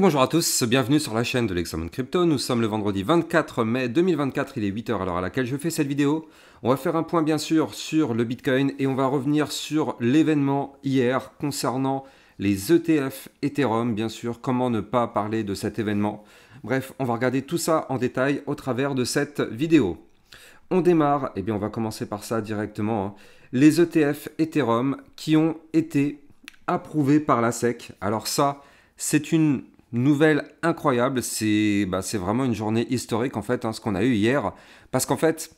bonjour à tous, bienvenue sur la chaîne de l'Examen Crypto. Nous sommes le vendredi 24 mai 2024, il est 8h à l'heure à laquelle je fais cette vidéo. On va faire un point bien sûr sur le Bitcoin et on va revenir sur l'événement hier concernant les ETF Ethereum, bien sûr, comment ne pas parler de cet événement. Bref, on va regarder tout ça en détail au travers de cette vidéo. On démarre, et eh bien on va commencer par ça directement. Hein. Les ETF Ethereum qui ont été approuvés par la SEC. Alors ça, c'est une Nouvelle incroyable, bah, c'est vraiment une journée historique en fait, hein, ce qu'on a eu hier. Parce qu'en fait,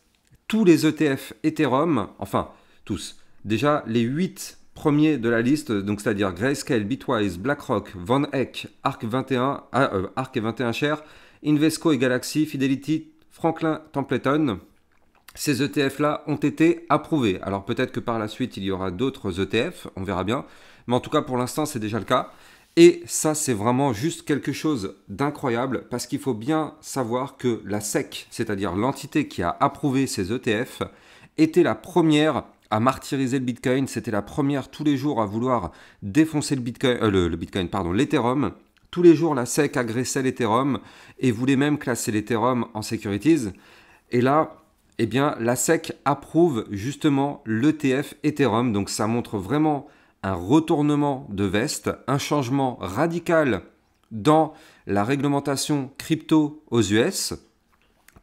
tous les ETF Ethereum, enfin tous, déjà les 8 premiers de la liste, donc c'est-à-dire Grayscale, Bitwise, BlackRock, Van Eck, ARC21, Arc 21 ah, euh, cher, Invesco et Galaxy, Fidelity, Franklin Templeton, ces ETF-là ont été approuvés. Alors peut-être que par la suite, il y aura d'autres ETF, on verra bien. Mais en tout cas, pour l'instant, c'est déjà le cas. Et ça, c'est vraiment juste quelque chose d'incroyable parce qu'il faut bien savoir que la SEC, c'est-à-dire l'entité qui a approuvé ces ETF, était la première à martyriser le Bitcoin. C'était la première tous les jours à vouloir défoncer le Bitcoin, euh, le, Bitcoin, pardon, l'Ethereum. Tous les jours, la SEC agressait l'Ethereum et voulait même classer l'Ethereum en securities. Et là, eh bien, la SEC approuve justement l'ETF Ethereum. Donc ça montre vraiment un retournement de veste, un changement radical dans la réglementation crypto aux US.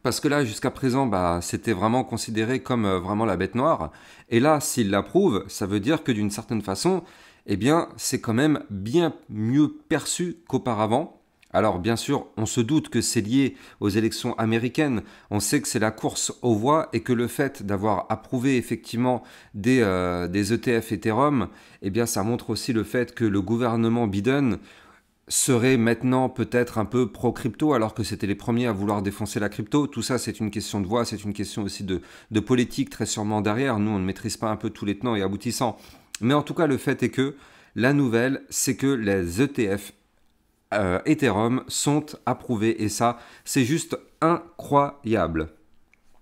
Parce que là, jusqu'à présent, bah, c'était vraiment considéré comme euh, vraiment la bête noire. Et là, s'il l'approuve, ça veut dire que d'une certaine façon, eh bien, c'est quand même bien mieux perçu qu'auparavant. Alors bien sûr, on se doute que c'est lié aux élections américaines, on sait que c'est la course aux voix et que le fait d'avoir approuvé effectivement des, ETF euh, e Ethereum, eh bien ça montre aussi le fait que le gouvernement Biden serait maintenant peut-être un peu pro-crypto alors que c'était les premiers à vouloir défoncer la crypto. Tout ça, c'est une question de voix, c'est une question aussi de, de politique très sûrement derrière. Nous, on ne maîtrise pas un peu tous les tenants et aboutissants. Mais en tout cas, le fait est que la nouvelle, c'est que les ETF euh, Ethereum sont approuvés et ça, c'est juste incroyable.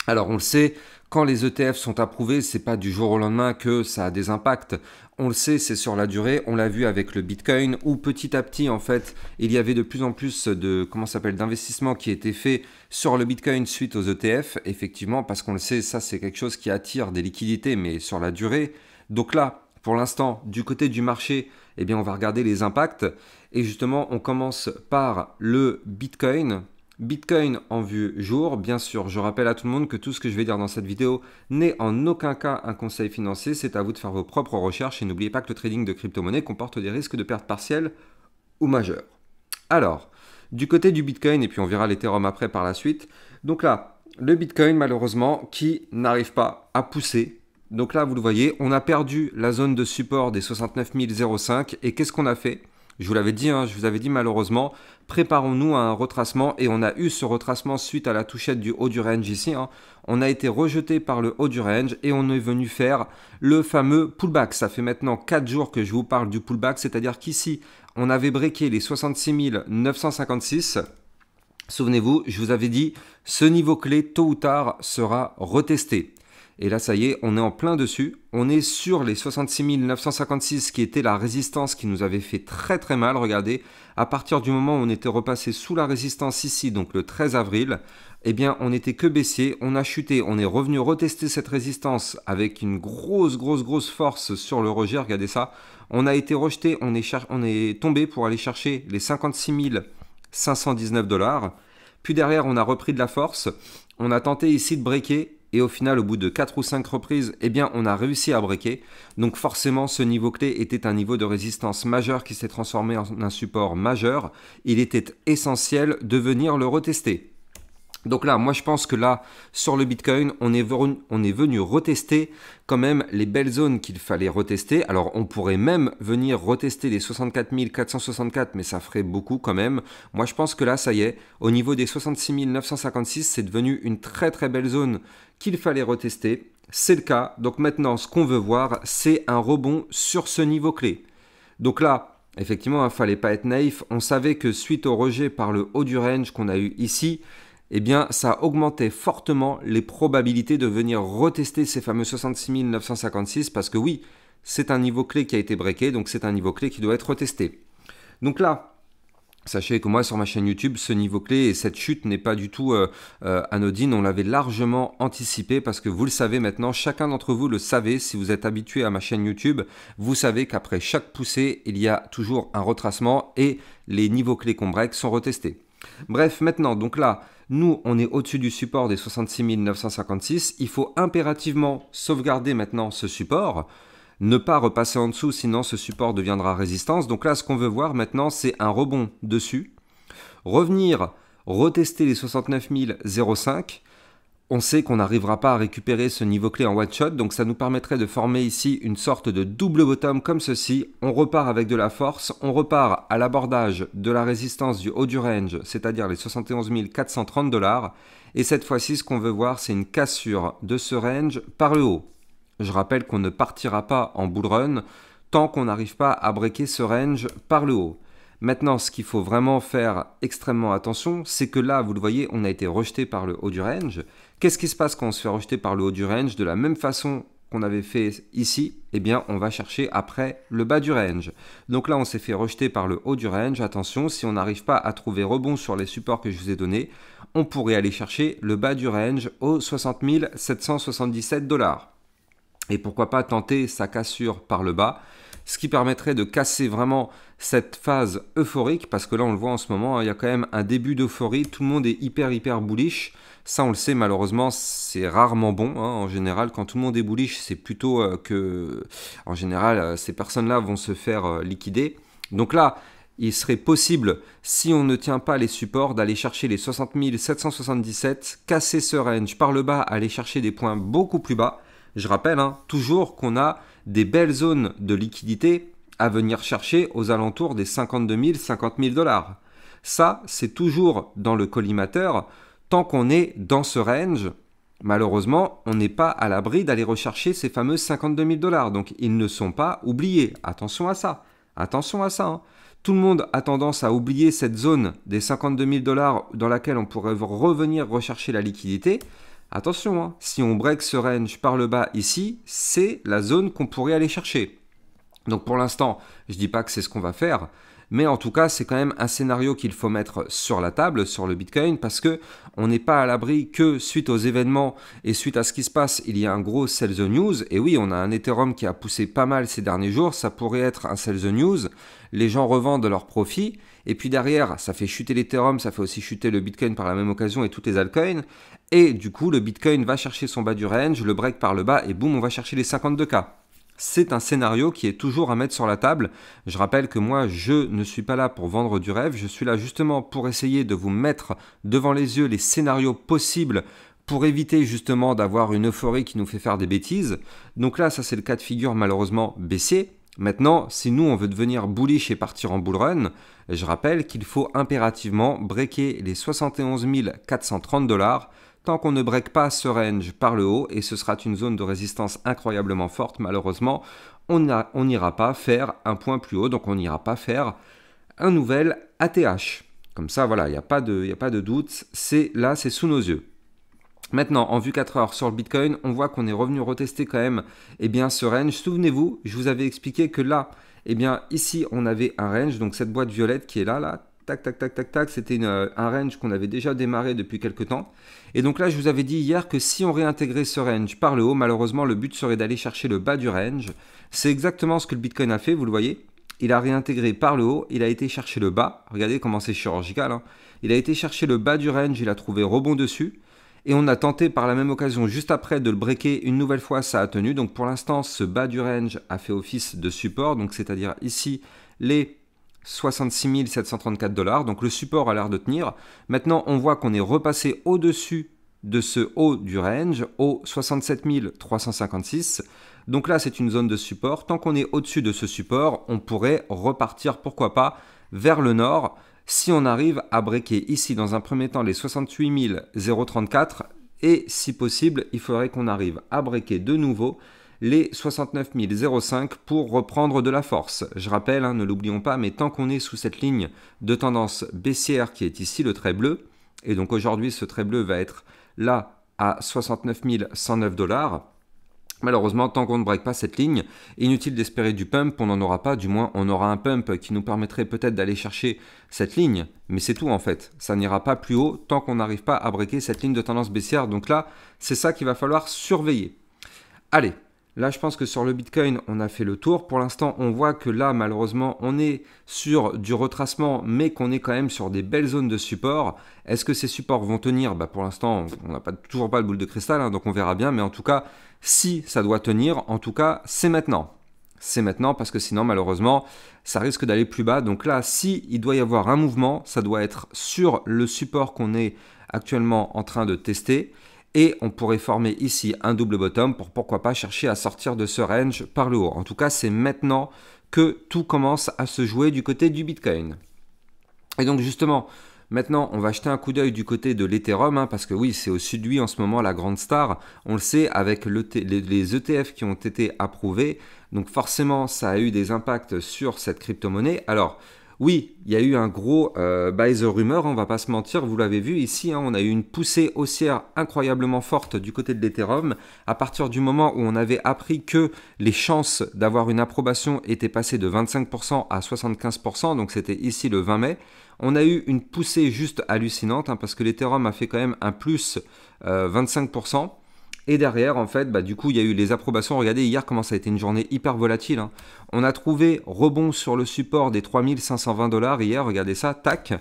Alors on le sait, quand les ETF sont approuvés, c'est pas du jour au lendemain que ça a des impacts. On le sait, c'est sur la durée. On l'a vu avec le Bitcoin où petit à petit, en fait, il y avait de plus en plus de comment s'appelle d'investissement qui était fait sur le Bitcoin suite aux ETF. Effectivement, parce qu'on le sait, ça c'est quelque chose qui attire des liquidités, mais sur la durée. Donc là, pour l'instant, du côté du marché, eh bien, on va regarder les impacts. Et justement, on commence par le Bitcoin. Bitcoin en vue jour. Bien sûr, je rappelle à tout le monde que tout ce que je vais dire dans cette vidéo n'est en aucun cas un conseil financier. C'est à vous de faire vos propres recherches et n'oubliez pas que le trading de crypto-monnaie comporte des risques de perte partielle ou majeure. Alors, du côté du Bitcoin, et puis on verra l'Ethereum après par la suite. Donc là, le Bitcoin, malheureusement, qui n'arrive pas à pousser donc là, vous le voyez, on a perdu la zone de support des 69 05 Et qu'est-ce qu'on a fait je vous l'avais dit, hein, je vous avais dit malheureusement, préparons-nous à un retracement et on a eu ce retracement suite à la touchette du haut du range ici. Hein. On a été rejeté par le haut du range et on est venu faire le fameux pullback. Ça fait maintenant 4 jours que je vous parle du pullback, c'est-à-dire qu'ici, on avait breaké les 66 956. Souvenez-vous, je vous avais dit, ce niveau clé, tôt ou tard, sera retesté. Et là, ça y est, on est en plein dessus. On est sur les 66 956 qui était la résistance qui nous avait fait très très mal. Regardez, à partir du moment où on était repassé sous la résistance ici, donc le 13 avril, eh bien, on n'était que baissier, on a chuté, on est revenu retester cette résistance avec une grosse, grosse, grosse force sur le rejet. Regardez ça. On a été rejeté, on est, on est tombé pour aller chercher les 56 519 dollars. Puis derrière, on a repris de la force. On a tenté ici de breaker et au final au bout de 4 ou 5 reprises, eh bien on a réussi à breaker. Donc forcément ce niveau clé était un niveau de résistance majeur qui s'est transformé en un support majeur. Il était essentiel de venir le retester. Donc là, moi je pense que là, sur le Bitcoin, on est, venu, on est venu retester quand même les belles zones qu'il fallait retester. Alors on pourrait même venir retester les 64 464, mais ça ferait beaucoup quand même. Moi je pense que là, ça y est, au niveau des 66 956, c'est devenu une très très belle zone qu'il fallait retester. C'est le cas. Donc maintenant, ce qu'on veut voir, c'est un rebond sur ce niveau clé. Donc là, effectivement, il hein, ne fallait pas être naïf. On savait que suite au rejet par le haut du range qu'on a eu ici, eh bien, ça augmentait fortement les probabilités de venir retester ces fameux 66 956 parce que oui, c'est un niveau clé qui a été breaké, donc c'est un niveau clé qui doit être retesté. Donc là, Sachez que moi, sur ma chaîne YouTube, ce niveau clé et cette chute n'est pas du tout euh, euh, anodine. On l'avait largement anticipé parce que vous le savez maintenant, chacun d'entre vous le savez. Si vous êtes habitué à ma chaîne YouTube, vous savez qu'après chaque poussée, il y a toujours un retracement et les niveaux clés qu'on break sont retestés. Bref, maintenant, donc là, nous, on est au-dessus du support des 66 956. Il faut impérativement sauvegarder maintenant ce support ne pas repasser en dessous, sinon ce support deviendra résistance. Donc là, ce qu'on veut voir maintenant, c'est un rebond dessus. Revenir, retester les 69 05 on sait qu'on n'arrivera pas à récupérer ce niveau clé en one shot, donc ça nous permettrait de former ici une sorte de double bottom comme ceci. On repart avec de la force, on repart à l'abordage de la résistance du haut du range, c'est-à-dire les 71 430 dollars. Et cette fois-ci, ce qu'on veut voir, c'est une cassure de ce range par le haut. Je rappelle qu'on ne partira pas en bull run tant qu'on n'arrive pas à breaker ce range par le haut. Maintenant, ce qu'il faut vraiment faire extrêmement attention, c'est que là, vous le voyez, on a été rejeté par le haut du range. Qu'est-ce qui se passe quand on se fait rejeter par le haut du range De la même façon qu'on avait fait ici, eh bien, on va chercher après le bas du range. Donc là, on s'est fait rejeter par le haut du range. Attention, si on n'arrive pas à trouver rebond sur les supports que je vous ai donnés, on pourrait aller chercher le bas du range aux 60 777 dollars. Et pourquoi pas tenter sa cassure par le bas ce qui permettrait de casser vraiment cette phase euphorique, parce que là on le voit en ce moment, hein, il y a quand même un début d'euphorie, tout le monde est hyper hyper bullish, ça on le sait malheureusement c'est rarement bon, hein, en général quand tout le monde est bullish c'est plutôt euh, que, en général euh, ces personnes-là vont se faire euh, liquider, donc là il serait possible, si on ne tient pas les supports, d'aller chercher les 60 777, casser ce range par le bas, aller chercher des points beaucoup plus bas, je rappelle hein, toujours qu'on a des belles zones de liquidité à venir chercher aux alentours des 52 000, 50 000 dollars. Ça, c'est toujours dans le collimateur. Tant qu'on est dans ce range, malheureusement, on n'est pas à l'abri d'aller rechercher ces fameux 52 000 dollars. Donc, ils ne sont pas oubliés. Attention à ça. Attention à ça. Hein. Tout le monde a tendance à oublier cette zone des 52 000 dollars dans laquelle on pourrait revenir rechercher la liquidité. Attention, hein, si on break ce range par le bas ici, c'est la zone qu'on pourrait aller chercher. Donc pour l'instant, je ne dis pas que c'est ce qu'on va faire, mais en tout cas, c'est quand même un scénario qu'il faut mettre sur la table sur le Bitcoin parce que on n'est pas à l'abri que suite aux événements et suite à ce qui se passe, il y a un gros sell the news. Et oui, on a un Ethereum qui a poussé pas mal ces derniers jours, ça pourrait être un sell the news. Les gens revendent leurs profits et puis derrière, ça fait chuter l'Ethereum, ça fait aussi chuter le Bitcoin par la même occasion et toutes les altcoins. Et du coup, le Bitcoin va chercher son bas du range, le break par le bas et boum, on va chercher les 52K c'est un scénario qui est toujours à mettre sur la table. Je rappelle que moi, je ne suis pas là pour vendre du rêve, je suis là justement pour essayer de vous mettre devant les yeux les scénarios possibles pour éviter justement d'avoir une euphorie qui nous fait faire des bêtises. Donc là, ça c'est le cas de figure malheureusement baissé. Maintenant, si nous on veut devenir bullish et partir en bull run, je rappelle qu'il faut impérativement breaker les 71 430 dollars tant qu'on ne break pas ce range par le haut, et ce sera une zone de résistance incroyablement forte, malheureusement, on n'ira pas faire un point plus haut, donc on n'ira pas faire un nouvel ATH. Comme ça, voilà, il n'y a, a, pas de doute, c'est là, c'est sous nos yeux. Maintenant, en vue 4 heures sur le Bitcoin, on voit qu'on est revenu retester quand même eh bien, ce range. Souvenez-vous, je vous avais expliqué que là, et eh bien, ici, on avait un range, donc cette boîte violette qui est là, là, tac, tac, tac, tac, tac. C'était euh, un range qu'on avait déjà démarré depuis quelques temps. Et donc là, je vous avais dit hier que si on réintégrait ce range par le haut, malheureusement, le but serait d'aller chercher le bas du range. C'est exactement ce que le Bitcoin a fait, vous le voyez. Il a réintégré par le haut, il a été chercher le bas. Regardez comment c'est chirurgical. Hein. Il a été chercher le bas du range, il a trouvé rebond dessus. Et on a tenté par la même occasion, juste après, de le breaker une nouvelle fois, ça a tenu. Donc pour l'instant, ce bas du range a fait office de support. Donc c'est-à-dire ici, les 66 734 dollars, donc le support a l'air de tenir. Maintenant, on voit qu'on est repassé au-dessus de ce haut du range, au 67 356. Donc là, c'est une zone de support. Tant qu'on est au-dessus de ce support, on pourrait repartir, pourquoi pas, vers le nord. Si on arrive à breaker ici, dans un premier temps, les 68 034, et si possible, il faudrait qu'on arrive à breaker de nouveau les 69 005 pour reprendre de la force. Je rappelle, hein, ne l'oublions pas, mais tant qu'on est sous cette ligne de tendance baissière qui est ici le trait bleu, et donc aujourd'hui ce trait bleu va être là à 69 109 dollars, Malheureusement, tant qu'on ne break pas cette ligne, inutile d'espérer du pump, on n'en aura pas, du moins on aura un pump qui nous permettrait peut-être d'aller chercher cette ligne, mais c'est tout en fait. Ça n'ira pas plus haut tant qu'on n'arrive pas à breaker cette ligne de tendance baissière, donc là, c'est ça qu'il va falloir surveiller. Allez, Là, je pense que sur le Bitcoin, on a fait le tour. Pour l'instant, on voit que là, malheureusement, on est sur du retracement, mais qu'on est quand même sur des belles zones de support. Est-ce que ces supports vont tenir bah, Pour l'instant, on n'a pas, toujours pas de boule de cristal, hein, donc on verra bien. Mais en tout cas, si ça doit tenir, en tout cas, c'est maintenant. C'est maintenant parce que sinon, malheureusement, ça risque d'aller plus bas. Donc là, si il doit y avoir un mouvement, ça doit être sur le support qu'on est actuellement en train de tester et on pourrait former ici un double bottom pour pourquoi pas chercher à sortir de ce range par le haut. En tout cas, c'est maintenant que tout commence à se jouer du côté du Bitcoin. Et donc justement, Maintenant, on va jeter un coup d'œil du côté de l'Ethereum, hein, parce que oui, c'est au sud de lui en ce moment la grande star. On le sait avec les, les, ETF qui ont été approuvés. Donc forcément, ça a eu des impacts sur cette crypto-monnaie. Alors, oui, il y a eu un gros euh, buy the rumor, on va pas se mentir, vous l'avez vu ici, hein, on a eu une poussée haussière incroyablement forte du côté de l'Ethereum. À partir du moment où on avait appris que les chances d'avoir une approbation étaient passées de 25% à 75%, donc c'était ici le 20 mai, on a eu une poussée juste hallucinante hein, parce que l'Ethereum a fait quand même un plus 25%. Euh, et derrière, en fait, bah, du coup, il y a eu les approbations. Regardez hier comment ça a été une journée hyper volatile. Hein. On a trouvé rebond sur le support des 3520 dollars hier. Regardez ça, tac.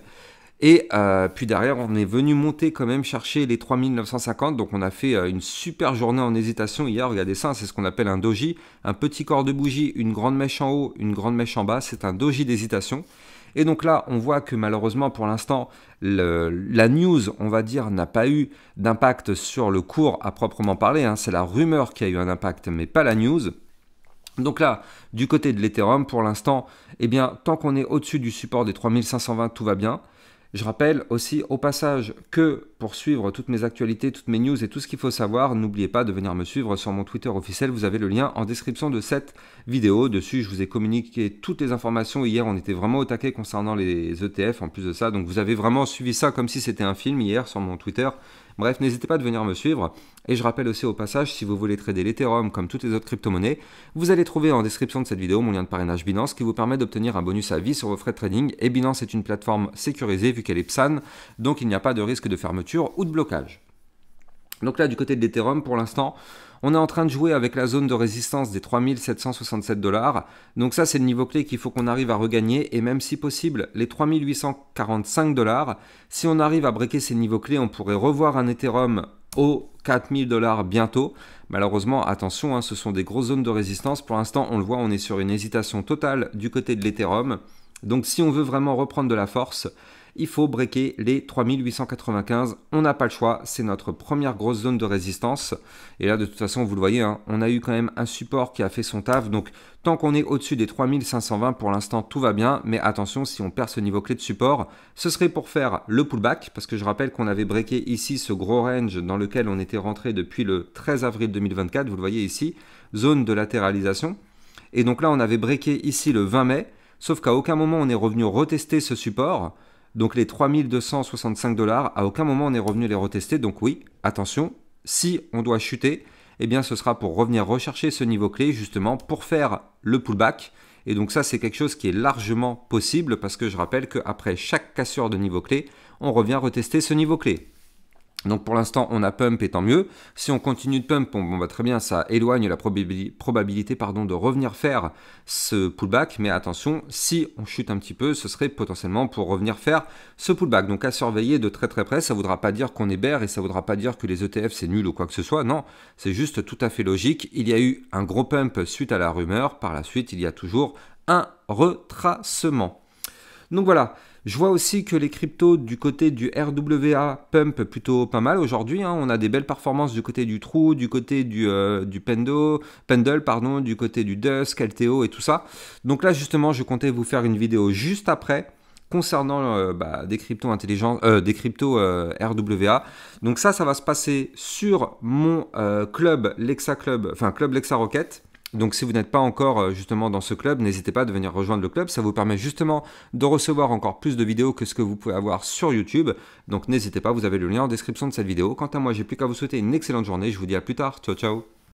Et euh, puis derrière, on est venu monter quand même chercher les 3950. Donc on a fait euh, une super journée en hésitation hier. Regardez ça, hein, c'est ce qu'on appelle un doji. Un petit corps de bougie, une grande mèche en haut, une grande mèche en bas. C'est un doji d'hésitation. Et donc là, on voit que malheureusement, pour l'instant, la news, on va dire, n'a pas eu d'impact sur le cours à proprement parler. Hein. C'est la rumeur qui a eu un impact, mais pas la news. Donc là, du côté de l'Ethereum, pour l'instant, eh bien, tant qu'on est au-dessus du support des 3520, tout va bien. Je rappelle aussi au passage que pour suivre toutes mes actualités, toutes mes news et tout ce qu'il faut savoir, n'oubliez pas de venir me suivre sur mon Twitter officiel. Vous avez le lien en description de cette vidéo. Dessus, je vous ai communiqué toutes les informations. Hier, on était vraiment au taquet concernant les ETF en plus de ça. Donc, vous avez vraiment suivi ça comme si c'était un film hier sur mon Twitter. Bref, n'hésitez pas de venir me suivre. Et je rappelle aussi au passage, si vous voulez trader l'Ethereum comme toutes les autres crypto-monnaies, vous allez trouver en description de cette vidéo mon lien de parrainage Binance qui vous permet d'obtenir un bonus à vie sur vos frais de trading. Et Binance est une plateforme sécurisée vu qu'elle est PSAN, donc il n'y a pas de risque de fermeture ou de blocage. Donc là, du côté de l'Ethereum, pour l'instant, on est en train de jouer avec la zone de résistance des 3767 dollars. Donc ça, c'est le niveau clé qu'il faut qu'on arrive à regagner. Et même si possible, les 3845 dollars. Si on arrive à breaker ces niveaux clés, on pourrait revoir un Ethereum aux 4000 dollars bientôt. Malheureusement, attention, hein, ce sont des grosses zones de résistance. Pour l'instant, on le voit, on est sur une hésitation totale du côté de l'Ethereum. Donc si on veut vraiment reprendre de la force, il faut breaker les 3895. On n'a pas le choix, c'est notre première grosse zone de résistance. Et là, de toute façon, vous le voyez, hein, on a eu quand même un support qui a fait son taf. Donc, tant qu'on est au-dessus des 3520, pour l'instant, tout va bien. Mais attention, si on perd ce niveau clé de support, ce serait pour faire le pullback. Parce que je rappelle qu'on avait breaké ici ce gros range dans lequel on était rentré depuis le 13 avril 2024. Vous le voyez ici, zone de latéralisation. Et donc là, on avait breaké ici le 20 mai, sauf qu'à aucun moment on est revenu retester ce support. Donc les 3265 dollars, à aucun moment on est revenu les retester. Donc oui, attention, si on doit chuter, eh bien ce sera pour revenir rechercher ce niveau clé justement pour faire le pullback. Et donc ça c'est quelque chose qui est largement possible parce que je rappelle qu'après chaque cassure de niveau clé, on revient retester ce niveau clé. Donc pour l'instant, on a pump et tant mieux. Si on continue de pump, on, bah, très bien, ça éloigne la probabilité, pardon, de revenir faire ce pullback. Mais attention, si on chute un petit peu, ce serait potentiellement pour revenir faire ce pullback. Donc à surveiller de très très près, ça ne voudra pas dire qu'on est bear et ça ne voudra pas dire que les ETF c'est nul ou quoi que ce soit. Non, c'est juste tout à fait logique. Il y a eu un gros pump suite à la rumeur. Par la suite, il y a toujours un retracement. Donc voilà, je vois aussi que les cryptos du côté du RWA pump plutôt pas mal aujourd'hui. Hein. On a des belles performances du côté du Trou, du côté du, euh, Pendle, pardon, du côté du Dusk, LTO et tout ça. Donc là, justement, je comptais vous faire une vidéo juste après concernant euh, bah, des cryptos intelligents, euh, des cryptos RWA. Donc ça, ça va se passer sur mon club Lexa Club, enfin club Lexa Rocket. Donc si vous n'êtes pas encore euh, justement dans ce club, n'hésitez pas à venir rejoindre le club, ça vous permet justement de recevoir encore plus de vidéos que ce que vous pouvez avoir sur YouTube. Donc n'hésitez pas, vous avez le lien en description de cette vidéo. Quant à moi, j'ai plus qu'à vous souhaiter une excellente journée, je vous dis à plus tard, ciao ciao